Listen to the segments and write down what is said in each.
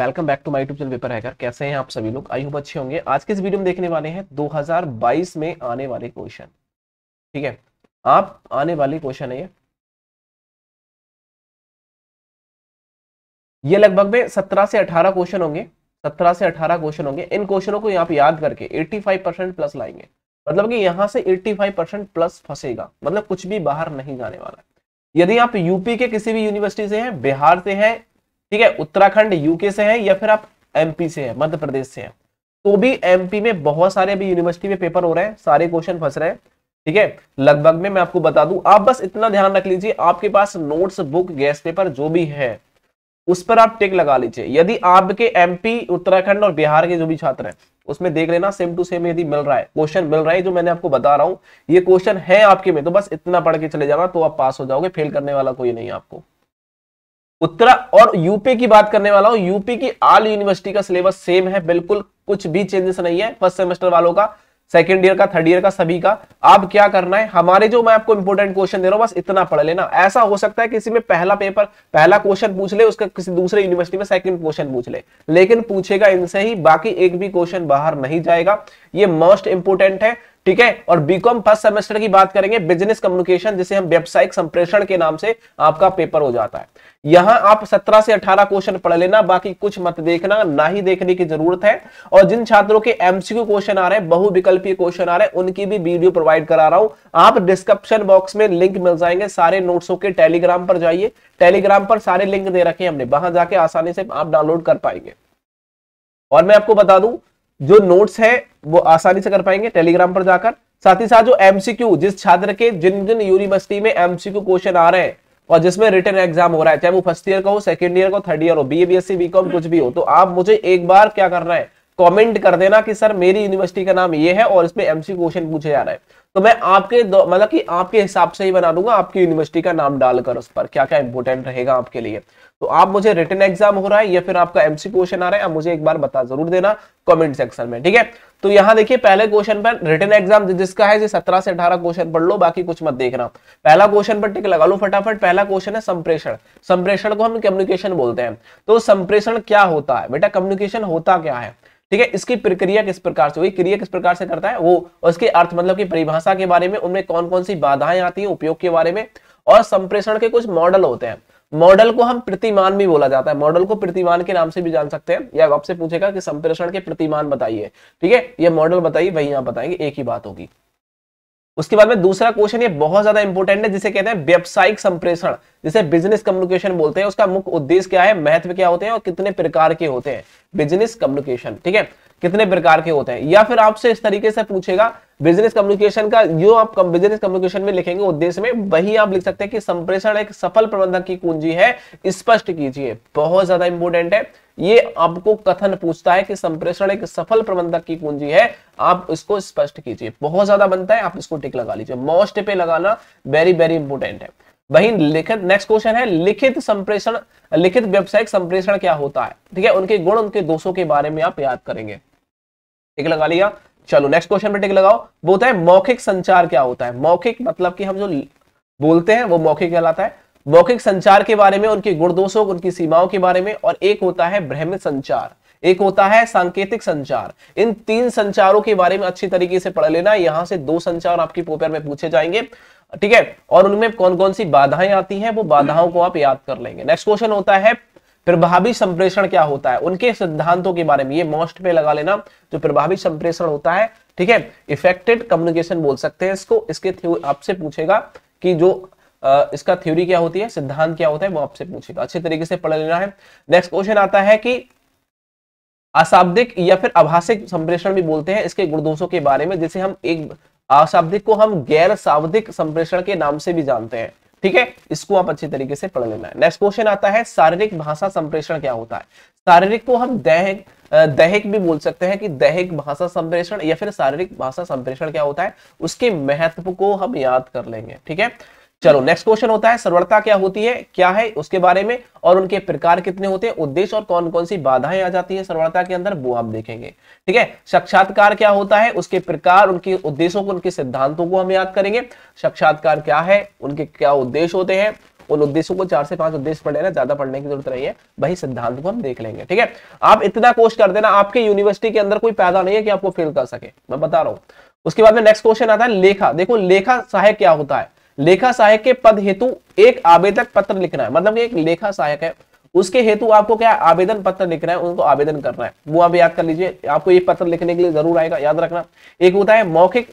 welcome back to my YouTube channel Paper Hacker कैसे हैं आप सभी लोग आई होप अच्छे होंगे आज के इस वीडियो में देखने वाले हैं 2022 में आने वाले क्वेश्चन ठीक है आप आने वाले क्वेश्चन है ये ये लगभग में 17 से 18 क्वेश्चन होंगे 17 से 18 क्वेश्चन होंगे इन क्वेश्चनों को आप याद करके फाइव परसेंट प्लस लाएंगे मतलब कि यहाँ से फाइव परसेंट प्लस फंसेगा मतलब कुछ भी बाहर नहीं जाने वाला यदि आप यूपी के किसी भी यूनिवर्सिटी से हैं बिहार से हैं ठीक है उत्तराखंड यूके से है या फिर आप एमपी से है मध्य प्रदेश से है तो भी एमपी में बहुत सारे अभी यूनिवर्सिटी में पेपर हो रहे हैं सारे क्वेश्चन फंस रहे हैं ठीक है लगभग में मैं आपको बता दूं आप बस इतना ध्यान रख लीजिए आपके पास नोट्स बुक गैस पेपर जो भी है उस पर आप टिक लगा लीजिए यदि आपके एमपी उत्तराखंड और बिहार के जो भी छात्र हैं उसमें देख लेना सेम टू सेम यदि मिल रहा है क्वेश्चन मिल रहा है जो मैंने आपको बता रहा हूं ये क्वेश्चन है आपके में तो बस इतना पढ़ के चले जाना तो आप पास हो जाओगे फेल करने वाला कोई नहीं आपको उत्तरा और यूपी की बात करने वाला हूं यूपी की आल यूनिवर्सिटी का सिलेबस सेम है बिल्कुल कुछ भी चेंजेस नहीं है फर्स्ट सेमेस्टर वालों का सेकेंड ईयर का थर्ड ईयर का सभी का आप क्या करना है हमारे जो मैं आपको इंपोर्टेंट क्वेश्चन दे रहा हूँ बस इतना पढ़ लेना ऐसा हो सकता है किसी में पहला पेपर पहला क्वेश्चन पूछ ले उसका किसी दूसरे यूनिवर्सिटी में सेकंड क्वेश्चन पूछ ले लेकिन पूछेगा इनसे ही बाकी एक भी क्वेश्चन बाहर नहीं जाएगा ये मोस्ट इंपोर्टेंट है ठीक है और बीकॉम फर्स्ट सेमेस्टर की बात करेंगे बिजनेस कम्युनिकेशन जिसे हम व्यावसायिक संप्रेषण के नाम से आपका पेपर हो जाता है यहां आप 17 से 18 क्वेश्चन पढ़ लेना बाकी कुछ मत देखना ना ही देखने की जरूरत है और जिन छात्रों के एमसीक्यू क्वेश्चन आ रहे हैं बहुविकल्पीय क्वेश्चन आ रहे हैं उनकी भी वीडियो प्रोवाइड करा रहा हूं आप डिस्क्रिप्शन बॉक्स में लिंक मिल जाएंगे सारे नोट्सों के टेलीग्राम पर जाइए टेलीग्राम पर सारे लिंक दे रखे हमने वहां जाके आसानी से आप डाउनलोड कर पाएंगे और मैं आपको बता दूं जो नोट्स है वो आसानी से कर पाएंगे टेलीग्राम पर जाकर साथ ही साथ जो एमसीक्यू जिस छात्र के जिन जिन यूनिवर्सिटी में एमसीक्यू क्वेश्चन आ रहे हैं और जिसमें रिटर्न एग्जाम हो रहा है चाहे वो फर्स्ट ईयर का हो सेकेंड ईयर का थर्ड ईयर हो बी एस सी कॉम कुछ भी हो तो आप मुझे एक बार क्या करना है कमेंट कर देना कि सर मेरी यूनिवर्सिटी का नाम ये है और इसमें एमसी क्वेश्चन पूछे जा रहा है तो मैं आपके मतलब कि आपके हिसाब से ही बना दूंगा आपकी यूनिवर्सिटी का नाम डालकर उस पर क्या क्या इंपोर्टेंट रहेगा आपके लिए तो आप मुझे रिटर्न एग्जाम हो रहा है या फिर आपका एमसी क्वेश्चन आ रहा है आप मुझे एक बार बता जरूर देना कमेंट सेक्शन में ठीक है तो यहां देखिए पहले क्वेश्चन पर रिटर्न एग्जाम जिसका है सत्रह से अठारह क्वेश्चन पढ़ लो बाकी कुछ मत देखना पहला क्वेश्चन पर टिक लगा लो फटाफट पहला क्वेश्चन है संप्रेषण संप्रेषण को हम कम्युनिकेशन बोलते हैं तो संप्रेषण क्या होता है बेटा कम्युनिकेशन होता क्या है ठीक है इसकी प्रक्रिया किस प्रकार से हुई क्रिया किस प्रकार से करता है वो उसके अर्थ मतलब की परिभाषा भाषा के बारे में उनमें कौन कौन सी बाधाएं आती हैं उपयोग के बारे में और संप्रेषण के कुछ मॉडल होते हैं मॉडल को हम प्रतिमान भी बोला जाता है मॉडल को प्रतिमान के नाम से भी जान सकते हैं या आपसे पूछेगा कि संप्रेषण के प्रतिमान बताइए ठीक है ये मॉडल बताइए वही आप बताएंगे एक ही बात होगी उसके बाद में दूसरा क्वेश्चन ये बहुत ज्यादा इंपॉर्टेंट है जिसे कहते हैं व्यावसायिक संप्रेषण जिसे बिजनेस कम्युनिकेशन बोलते हैं उसका मुख्य उद्देश्य क्या है महत्व क्या होते हैं और कितने प्रकार के होते हैं बिजनेस कम्युनिकेशन ठीक है कितने प्रकार के होते हैं या फिर आपसे इस तरीके से पूछेगा बिजनेस कम्युनिकेशन का जो आप बिजनेस कम्युनिकेशन में लिखेंगे उद्देश्य में वही आप लिख सकते हैं कि संप्रेषण एक सफल प्रबंधक की कुंजी है स्पष्ट कीजिए बहुत ज्यादा इंपोर्टेंट है ये आपको कथन पूछता है कि संप्रेषण एक सफल प्रबंधक की कुंजी है आप इसको स्पष्ट कीजिए बहुत ज्यादा बनता है आप इसको टिक लगा लीजिए मोस्ट पे लगाना वेरी वेरी इंपोर्टेंट है वही लिखित नेक्स्ट क्वेश्चन है लिखित संप्रेषण लिखित व्यावसायिक संप्रेषण क्या होता है ठीक है उनके गुण उनके दोषों के बारे में आप याद करेंगे टिक लगा लिया चलो नेक्स्ट क्वेश्चन पर टिक लगाओ वो होता है मौखिक संचार क्या होता है मौखिक मतलब कि हम जो बोलते हैं वो मौखिक कहलाता है मौखिक संचार के बारे में उनके गुणदोषों उनकी सीमाओं के बारे में और एक होता है भ्रमित संचार एक होता है सांकेतिक संचार इन तीन संचारों के बारे में अच्छी तरीके से पढ़ लेना यहां से दो संचार आपके पेपर में पूछे जाएंगे ठीक है और उनमें कौन कौन सी बाधाएं आती हैं वो बाधाओं को आप याद कर लेंगे नेक्स्ट क्वेश्चन होता है प्रभावी संप्रेषण क्या होता है उनके सिद्धांतों के बारे में ये मोस्ट पे लगा लेना जो प्रभावी संप्रेषण होता है ठीक है इफेक्टेड कम्युनिकेशन बोल सकते हैं इसको इसके आपसे पूछेगा कि जो इसका थ्योरी क्या होती है सिद्धांत क्या होता है वो आपसे पूछेगा अच्छे तरीके से पढ़ लेना है नेक्स्ट क्वेश्चन आता है कि अशाब्दिक या फिर आभाषिक संप्रेषण भी बोलते हैं इसके गुणदोषों के बारे में जिसे हम एक अशाब्दिक को हम गैर शाब्दिक संप्रेषण के नाम से भी जानते हैं ठीक है इसको आप अच्छे तरीके से पढ़ लेना है नेक्स्ट क्वेश्चन आता है शारीरिक भाषा संप्रेषण क्या होता है शारीरिक को हम दैहिक दैहिक भी बोल सकते हैं कि दैहिक भाषा संप्रेषण या फिर शारीरिक भाषा संप्रेषण क्या होता है उसके महत्व को हम याद कर लेंगे ठीक है चलो नेक्स्ट क्वेश्चन होता है सर्वरता क्या होती है क्या है उसके बारे में और उनके प्रकार कितने होते हैं उद्देश्य और कौन कौन सी बाधाएं आ जाती है सर्वरता के अंदर वो आप देखेंगे ठीक है साक्षात्कार क्या होता है उसके प्रकार उनके उद्देश्यों को उनके सिद्धांतों को हम याद करेंगे साक्षात्कार क्या है उनके क्या उद्देश्य होते हैं उन उद्देश्यों को चार से पांच उद्देश्य पढ़ लेना ज्यादा पढ़ने की जरूरत नहीं है वही सिद्धांत को हम देख लेंगे ठीक है आप इतना कोर्स कर देना आपके यूनिवर्सिटी के अंदर कोई पैदा नहीं है कि आपको फेल कर सके मैं बता रहा हूँ उसके बाद में नेक्स्ट क्वेश्चन आता है लेखा देखो लेखा सहायक क्या होता है लेखा सहायक के पद हेतु एक आवेदक पत्र लिखना है मतलब एक लेखा सहायक है उसके हेतु आपको क्या आवेदन पत्र लिखना है उनको आवेदन करना है वो आप याद कर लीजिए आपको ये पत्र लिखने के लिए जरूर आएगा याद रखना एक होता है मौखिक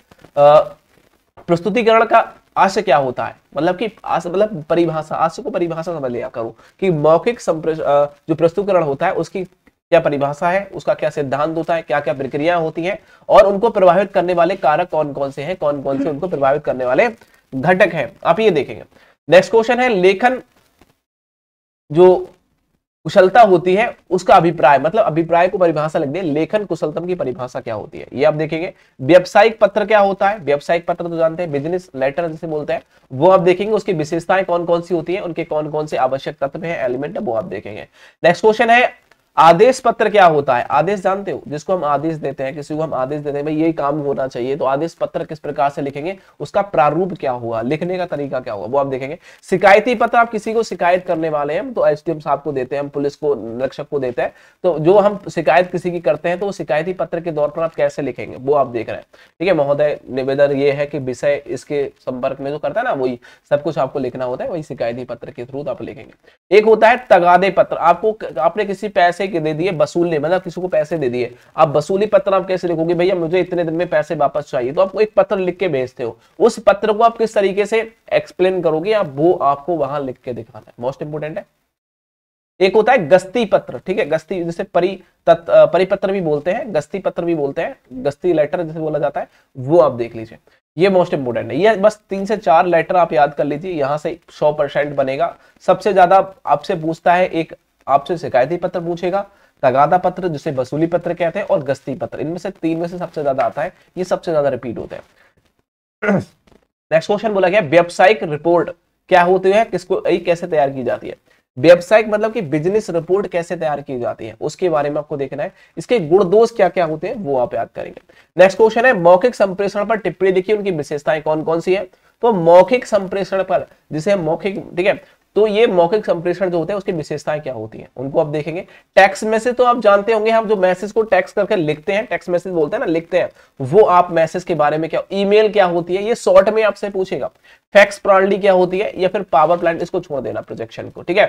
प्रस्तुतिकरण का आशय क्या होता है मतलब कि आशय मतलब परिभाषा आशय को परिभाषा समझ लिया करो कि मौखिक जो प्रस्तुतिकरण होता है उसकी क्या परिभाषा है उसका क्या सिद्धांत होता है क्या क्या प्रक्रिया होती है और उनको प्रभावित करने वाले कारक कौन कौन से हैं कौन कौन से उनको प्रभावित करने वाले घटक है आप ये देखेंगे नेक्स्ट क्वेश्चन है लेखन जो कुशलता होती है उसका अभिप्राय मतलब अभिप्राय को परिभाषा लग दिया लेखन कुशलतम की परिभाषा क्या होती है ये आप देखेंगे व्यावसायिक पत्र क्या होता है व्यावसायिक पत्र तो जानते हैं बिजनेस लेटर जिसे बोलते हैं वो आप देखेंगे उसकी विशेषताएं कौन कौन सी होती है उनके कौन कौन से आवश्यक तत्व है एलिमेंट वो आप देखेंगे नेक्स्ट क्वेश्चन है आदेश पत्र क्या होता है आदेश जानते हो जिसको हम आदेश देते हैं किसी को हम आदेश देते हैं भाई ये काम होना चाहिए तो आदेश पत्र किस प्रकार से लिखेंगे उसका प्रारूप क्या हुआ लिखने का तरीका क्या हुआ वो आप देखेंगे शिकायती पत्र आप किसी को शिकायत करने वाले हैं तो एस साहब को देते हैं हम पुलिस को रक्षक को देते हैं तो जो हम शिकायत किसी की करते हैं तो वो शिकायती पत्र के तौर पर आप कैसे लिखेंगे वो आप देख रहे हैं ठीक है महोदय निवेदन ये है कि विषय इसके संपर्क में जो करता है ना वही सब कुछ आपको लिखना होता है वही शिकायती पत्र के थ्रू आप लिखेंगे एक होता है तगादे पत्र आपको आपने किसी पैसे पैसे के दे दिए वसूलने मतलब किसी को पैसे दे दिए आप वसूली पत्र आप कैसे लिखोगे भैया मुझे इतने दिन में पैसे वापस चाहिए तो आपको एक पत्र लिख के भेजते हो उस पत्र को आप किस तरीके से एक्सप्लेन करोगे आप वो आपको वहां लिख के दिखाना है मोस्ट इंपोर्टेंट है एक होता है गस्ती पत्र ठीक है गस्ती जैसे परि तत् परिपत्र भी बोलते हैं गस्ती पत्र भी बोलते हैं गस्ती लेटर जैसे बोला जाता है वो आप देख लीजिए ये मोस्ट इंपोर्टेंट है ये बस तीन से चार लेटर आप याद कर लीजिए यहां से सौ परसेंट बनेगा सबसे ज्यादा आपसे पूछता है एक आपसे शिकायती पत्र पूछेगा तगादा पत्र जिसे वसूली पत्र कहते हैं और गस्ती पत्र इनमें से तीन में से सबसे ज्यादा आता है ये सबसे ज्यादा रिपीट होते हैं नेक्स्ट क्वेश्चन बोला गया व्यावसायिक रिपोर्ट क्या होती है किसको कैसे तैयार की जाती है व्यावसायिक मतलब कि बिजनेस रिपोर्ट कैसे तैयार की जाती है उसके बारे में आपको देखना है इसके गुण दोष क्या क्या होते हैं वो आप याद करेंगे नेक्स्ट क्वेश्चन है मौखिक संप्रेषण पर टिप्पणी देखिए उनकी विशेषताएं कौन कौन सी है तो मौखिक संप्रेषण पर जिसे मौखिक ठीक है तो ये मौखिक संप्रेषण जो होते हैं उसकी विशेषताएं क्या होती हैं उनको आप देखेंगे टैक्स मैसेज तो आप जानते होंगे हम जो मैसेज को टैक्स करके लिखते हैं टैक्स मैसेज बोलते हैं ना लिखते हैं वो आप मैसेज के बारे में क्या ईमेल क्या होती है ये शॉर्ट में आपसे पूछेगा फैक्स प्रणाली क्या होती है या फिर पावर प्लांट इसको छोड़ देना प्रोजेक्शन को ठीक है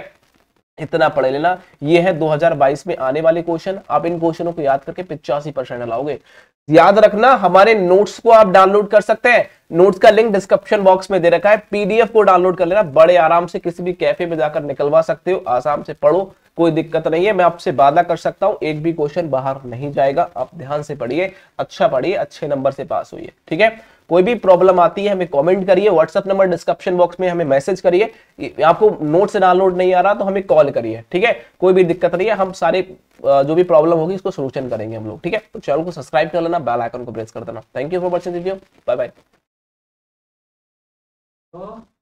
इतना पढ़ लेना ये है 2022 में आने वाले क्वेश्चन आप इन क्वेश्चनों को याद करके पिचासी परसेंट लाओगे याद रखना हमारे नोट्स को आप डाउनलोड कर सकते हैं नोट्स का लिंक डिस्क्रिप्शन बॉक्स में दे रखा है पीडीएफ को डाउनलोड कर लेना बड़े आराम से किसी भी कैफे में जाकर निकलवा सकते हो आसाम से पढ़ो कोई दिक्कत नहीं है मैं आपसे वादा कर सकता हूं एक भी क्वेश्चन बाहर नहीं जाएगा आप ध्यान से पढ़िए अच्छा पढ़िए अच्छे नंबर से पास हुई ठीक है कोई भी प्रॉब्लम आती है हमें कमेंट करिए व्हाट्सअप नंबर डिस्क्रिप्शन बॉक्स में हमें मैसेज करिए आपको नोट से डाउनलोड नहीं आ रहा तो हमें कॉल करिए ठीक है कोई भी दिक्कत नहीं है हम सारे जो भी प्रॉब्लम होगी इसको सोल्यूशन करेंगे हम लोग ठीक है तो चैनल को सब्सक्राइब कर लेना बेल आइकन को प्रेस कर देना thank you for watching video bye bye